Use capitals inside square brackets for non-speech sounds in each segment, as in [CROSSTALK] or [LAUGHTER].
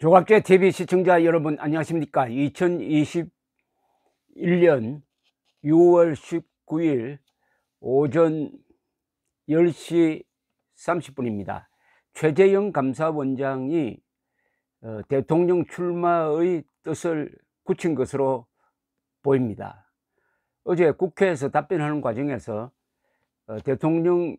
조각제 TV 시청자 여러분 안녕하십니까 2021년 6월 19일 오전 10시 30분입니다 최재형 감사원장이 어, 대통령 출마의 뜻을 굳힌 것으로 보입니다 어제 국회에서 답변하는 과정에서 어, 대통령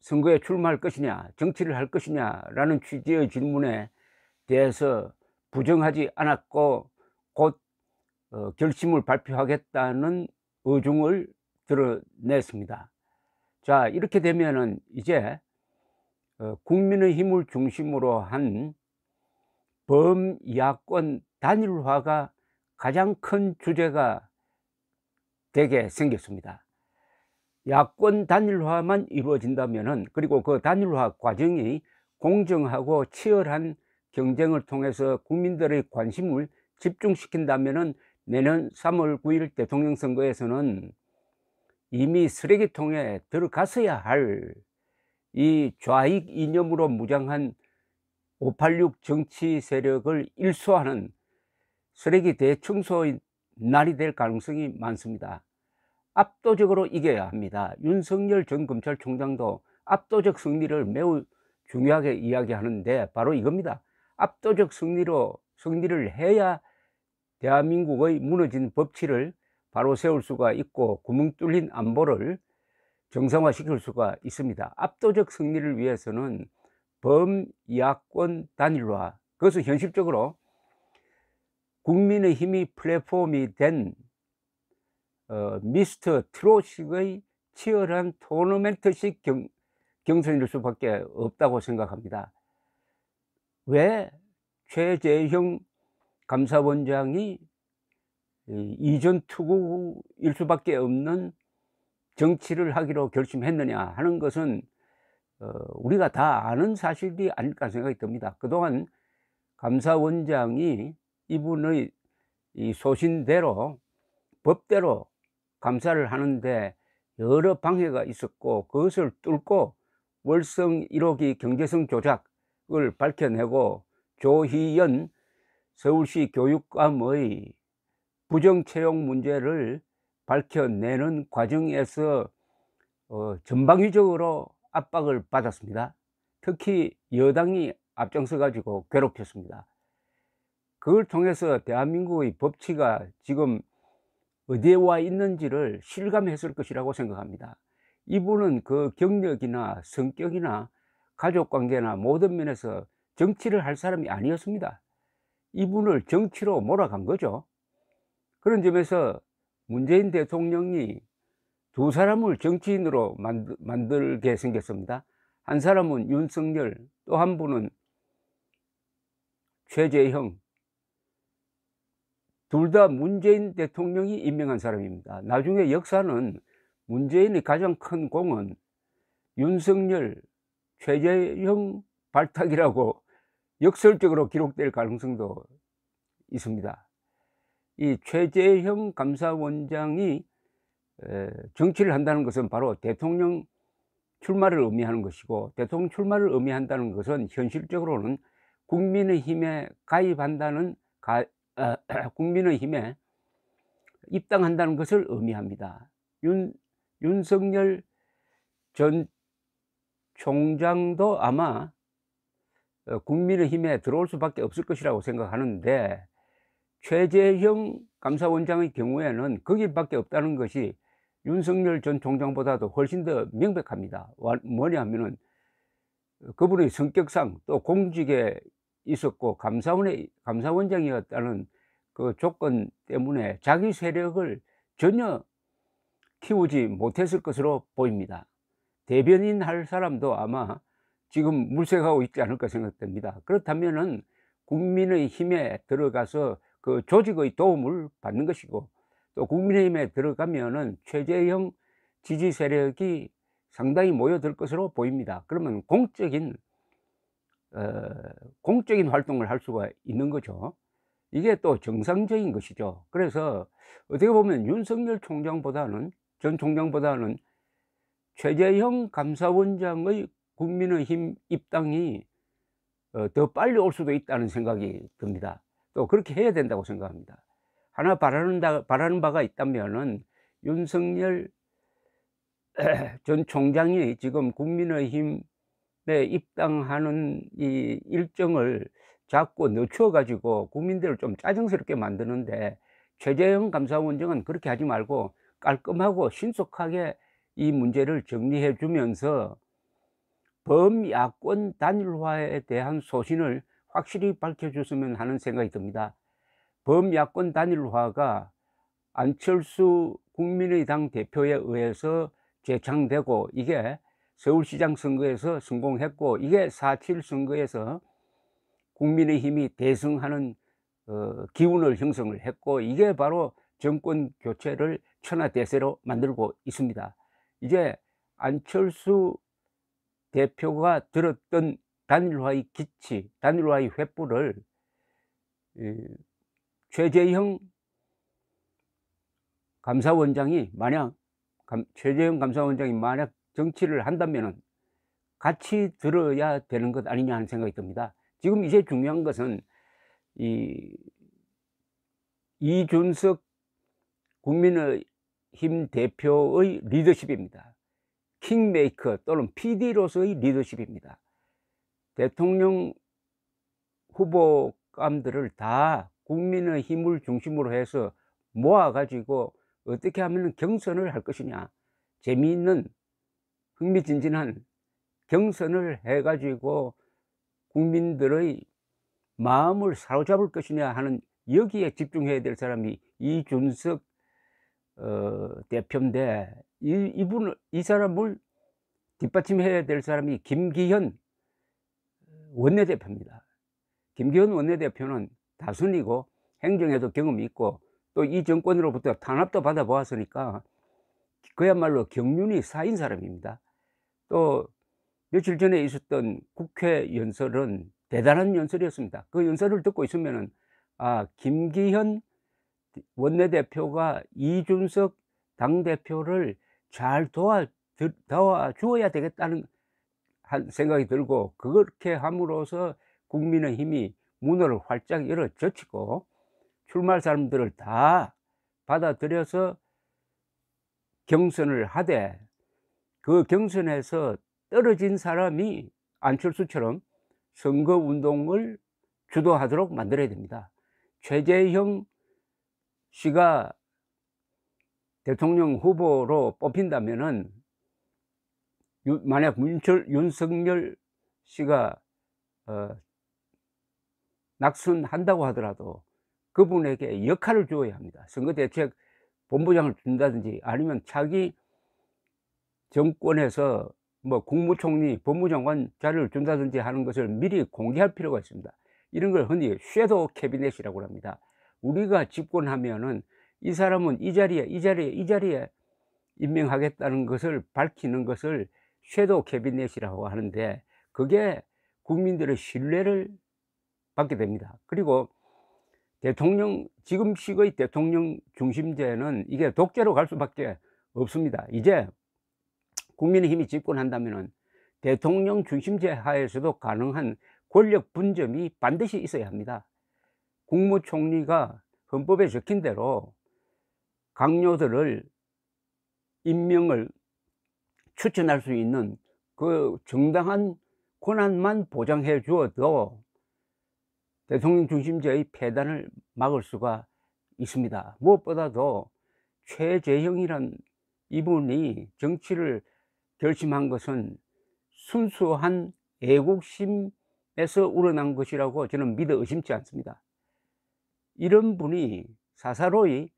선거에 출마할 것이냐 정치를 할 것이냐 라는 취지의 질문에 대해서 부정하지 않았고 곧 어, 결심을 발표하겠다는 의중을 드러냈습니다. 자 이렇게 되면은 이제 어, 국민의힘을 중심으로 한 범야권 단일화가 가장 큰 주제가 되게 생겼습니다. 야권 단일화만 이루어진다면 은 그리고 그 단일화 과정이 공정하고 치열한 경쟁을 통해서 국민들의 관심을 집중시킨다면 내년 3월 9일 대통령 선거에서는 이미 쓰레기통에 들어갔어야 할 이 좌익 이념으로 무장한 586 정치 세력을 일소하는 쓰레기 대청소의 날이 될 가능성이 많습니다. 압도적으로 이겨야 합니다. 윤석열 전 검찰총장도 압도적 승리를 매우 중요하게 이야기하는데 바로 이겁니다. 압도적 승리로 승리를 해야 대한민국의 무너진 법치를 바로 세울 수가 있고 구멍 뚫린 안보를 정상화시킬 수가 있습니다. 압도적 승리를 위해서는 범야권 단일화 그것은 현실적으로 국민의 힘이 플랫폼이 된 어, 미스터 트롯식의 치열한 토너멘트식 경, 경선일 수밖에 없다고 생각합니다. 왜 최재형 감사원장이 이전 투구일 수밖에 없는 정치를 하기로 결심했느냐 하는 것은 어, 우리가 다 아는 사실이 아닐까 생각이 듭니다. 그동안 감사원장이 이분의 소신대로 법대로 감사를 하는데 여러 방해가 있었고 그것을 뚫고 월성 1호기 경제성 조작 을 밝혀내고 조희연 서울시 교육감의 부정채용 문제를 밝혀내는 과정에서 어, 전방위적으로 압박을 받았습니다. 특히 여당이 앞장서 가지고 괴롭혔습니다. 그걸 통해서 대한민국의 법치가 지금 어디에 와 있는지를 실감했을 것이라고 생각합니다. 이분은 그 경력이나 성격이나 가족 관계나 모든 면에서 정치를 할 사람이 아니었습니다. 이분을 정치로 몰아간 거죠. 그런 점에서 문재인 대통령이 두 사람을 정치인으로 만들게 생겼습니다. 한 사람은 윤석열, 또 한 분은 최재형. 둘 다 문재인 대통령이 임명한 사람입니다. 나중에 역사는 문재인의 가장 큰 공은 윤석열, 최재형 발탁이라고 역설적으로 기록될 가능성도 있습니다. 이 최재형 감사원장이 정치를 한다는 것은 바로 대통령 출마를 의미하는 것이고 대통령 출마를 의미한다는 것은 현실적으로는 국민의힘에 가입한다는 가, 아, [CLEARS THROAT] 국민의힘에 입당한다는 것을 의미합니다. 윤, 윤석열 전 총장도 아마 어, 국민의힘에 들어올 수밖에 없을 것이라고 생각하는데 최재형 감사원장의 경우에는 거기밖에 없다는 것이 윤석열 전 총장보다도 훨씬 더 명백합니다. 뭐냐 하면은 그분의 성격상 또 공직에 있었고 감사원의 감사원장이었다는 그 조건 때문에 자기 세력을 전혀 키우지 못했을 것으로 보입니다. 대변인 할 사람도 아마 지금 물색하고 있지 않을까 생각됩니다. 그렇다면은 국민의 힘에 들어가서 그 조직의 도움을 받는 것이고 또 국민의힘에 들어가면은 최재형 지지 세력이 상당히 모여들 것으로 보입니다. 그러면 공적인 어, 공적인 활동을 할 수가 있는 거죠. 이게 또 정상적인 것이죠. 그래서 어떻게 보면 윤석열 총장보다는 전 총장보다는 최재형 감사원장의 국민의힘 입당이 어, 더 빨리 올 수도 있다는 생각이 듭니다. 또 그렇게 해야 된다고 생각합니다. 하나 바라는, 다, 바라는 바가 있다면은 윤석열 [CLEARS THROAT] 전 총장이 지금 국민의힘에 입당하는 이 일정을 자꾸 늦춰 가지고 국민들을 좀 짜증스럽게 만드는데 최재형 감사원장은 그렇게 하지 말고 깔끔하고 신속하게 이 문제를 정리해 주면서 범야권 단일화에 대한 소신을 확실히 밝혀줬으면 하는 생각이 듭니다. 범야권 단일화가 안철수 국민의당 대표에 의해서 제창되고 이게 서울시장 선거에서 성공했고 이게 4.7 선거에서 국민의힘이 대승하는 어, 기운을 형성을 했고 이게 바로 정권 교체를 천하대세로 만들고 있습니다. 이제 안철수 대표가 들었던 단일화의 기치, 단일화의 횃불을 최재형 감사원장이 만약 최재형 감사원장이 만약 정치를 한다면 같이 들어야 되는 것 아니냐 하는 생각이 듭니다. 지금 이제 중요한 것은 이 이준석 국민의 힘 대표의 리더십입니다. 킹메이커 또는 PD로서의 리더십입니다. 대통령 후보감들을 다 국민의 힘을 중심으로 해서 모아가지고 어떻게 하면 경선을 할 것이냐 재미있는 흥미진진한 경선을 해가지고 국민들의 마음을 사로잡을 것이냐 하는 여기에 집중해야 될 사람이 이준석 어, 대표인데 이, 이분, 이 사람을 뒷받침해야 될 사람이 김기현 원내대표입니다. 김기현 원내대표는 다순이고 행정에도 경험이 있고 또 이 정권으로부터 탄압도 받아보았으니까 그야말로 경륜이 쌓인 사람입니다. 또 며칠 전에 있었던 국회 연설은 대단한 연설이었습니다. 그 연설을 듣고 있으면은 아 김기현 원내대표가 이준석 당대표를 잘 도와, 도와주어야 되겠다는 한 생각이 들고 그렇게 함으로써 국민의 힘이 문호를 활짝 열어 젖히고 출마할 사람들을 다 받아들여서 경선을 하되 그 경선에서 떨어진 사람이 안철수처럼 선거운동을 주도하도록 만들어야 됩니다. 최재형 씨가 대통령 후보로 뽑힌다면은 만약 윤철, 윤석열 씨가 어, 낙선한다고 하더라도 그분에게 역할을 주어야 합니다. 선거대책 본부장을 준다든지 아니면 자기 정권에서 뭐 국무총리, 법무장관 자리를 준다든지 하는 것을 미리 공개할 필요가 있습니다. 이런 걸 흔히 섀도우 캐비넷이라고 합니다. 우리가 집권하면은 이 사람은 이 자리에 이 자리에 이 자리에 임명하겠다는 것을 밝히는 것을 섀도우 캐비넷이라고 하는데 그게 국민들의 신뢰를 받게 됩니다. 그리고 대통령 지금식의 대통령 중심제는 이게 독재로 갈 수밖에 없습니다. 이제 국민의힘이 집권한다면은 대통령 중심제 하에서도 가능한 권력 분점이 반드시 있어야 합니다. 국무총리가 헌법에 적힌 대로 강요들을 임명을 추천할 수 있는 그 정당한 권한만 보장해 주어도 대통령 중심제의 폐단을 막을 수가 있습니다. 무엇보다도 최재형이란 이분이 정치를 결심한 것은 순수한 애국심에서 우러난 것이라고 저는 믿어 의심치 않습니다. 이런 분이 사사로이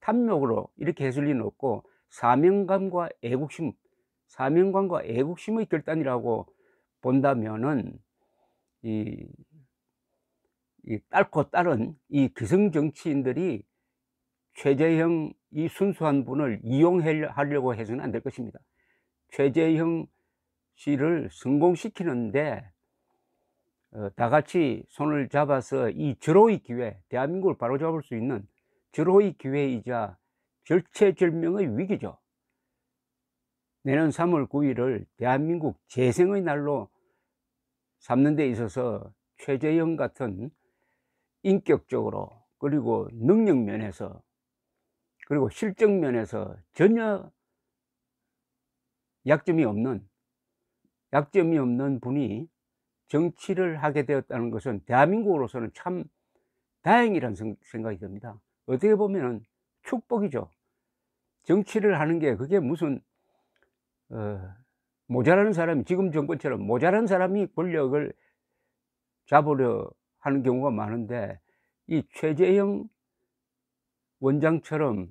탐욕으로 이렇게 해줄 리는 없고 사명감과 애국심, 사명감과 애국심의 결단이라고 본다면은 이, 이 딸코 딸은 이 기성 정치인들이 최재형 이 순수한 분을 이용하려고 해서는 안 될 것입니다. 최재형 씨를 성공시키는데 어, 다 같이 손을 잡아서 이 절호의 기회, 대한민국을 바로잡을 수 있는 절호의 기회이자 절체절명의 위기죠. 내년 3월 9일을 대한민국 재생의 날로 삼는 데 있어서 최재형 같은 인격적으로 그리고 능력 면에서 그리고 실적 면에서 전혀 약점이 없는 약점이 없는 분이 정치를 하게 되었다는 것은 대한민국으로서는 참 다행이라는 생각이 듭니다. 어떻게 보면 축복이죠. 정치를 하는 게 그게 무슨 어, 모자라는 사람이 지금 정권처럼 모자란 사람이 권력을 잡으려 하는 경우가 많은데 이 최재형 원장처럼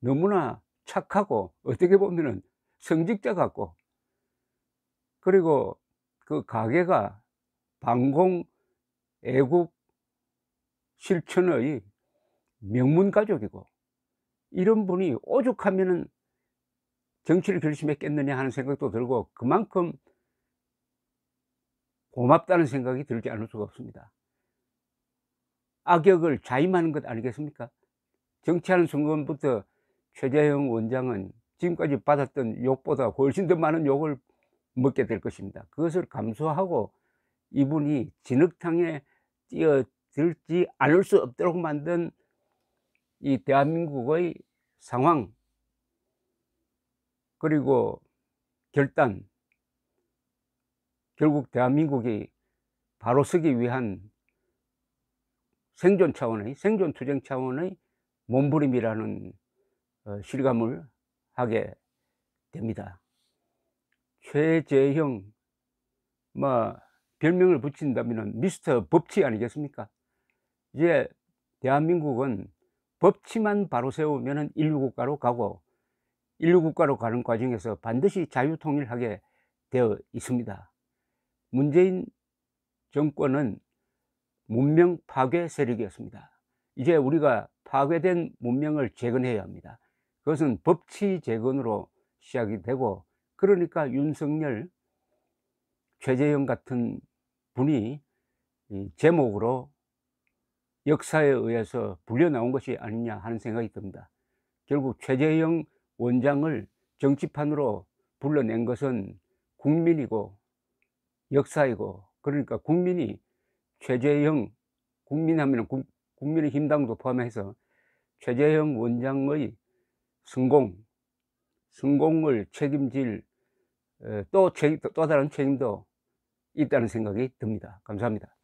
너무나 착하고 어떻게 보면 성직자 같고 그리고 그 가게가 방공 애국 실천의 명문 가족이고 이런 분이 오죽하면은 정치를 결심했겠느냐 하는 생각도 들고 그만큼 고맙다는 생각이 들지 않을 수가 없습니다. 악역을 자임하는 것 아니겠습니까? 정치하는 순간부터 최재형 원장은 지금까지 받았던 욕보다 훨씬 더 많은 욕을 먹게 될 것입니다. 그것을 감수하고 이분이 진흙탕에 뛰어들지 않을 수 없도록 만든 이 대한민국의 상황 그리고 결단 결국 대한민국이 바로 서기 위한 생존 차원의 생존 투쟁 차원의 몸부림이라는 어, 실감을 하게 됩니다. 최재형 뭐 별명을 붙인다면 미스터 법치 아니겠습니까? 이제 대한민국은 법치만 바로 세우면 1류 국가로 가고 1류 국가로 가는 과정에서 반드시 자유통일하게 되어 있습니다. 문재인 정권은 문명 파괴 세력이었습니다. 이제 우리가 파괴된 문명을 재건해야 합니다. 그것은 법치 재건으로 시작이 되고 그러니까 윤석열, 최재형 같은 분이 이 제목으로 역사에 의해서 불려나온 것이 아니냐 하는 생각이 듭니다. 결국 최재형 원장을 정치판으로 불러낸 것은 국민이고 역사이고 그러니까 국민이 최재형 국민 하면 국민의 힘당도 포함해서 최재형 원장의 성공, 성공을 책임질 어, 또, 책또 다른 책임도 있다는 생각이 듭니다. 감사합니다.